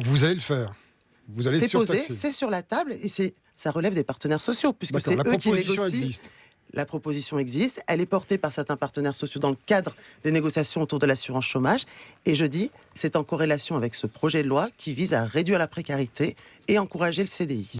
Vous allez le faire. Vous allez C'est posé, c'est sur la table et c'est ça relève des partenaires sociaux puisque c'est eux qui négocient. La proposition existe, elle est portée par certains partenaires sociaux dans le cadre des négociations autour de l'assurance chômage. Et je dis, c'est en corrélation avec ce projet de loi qui vise à réduire la précarité et encourager le CDI.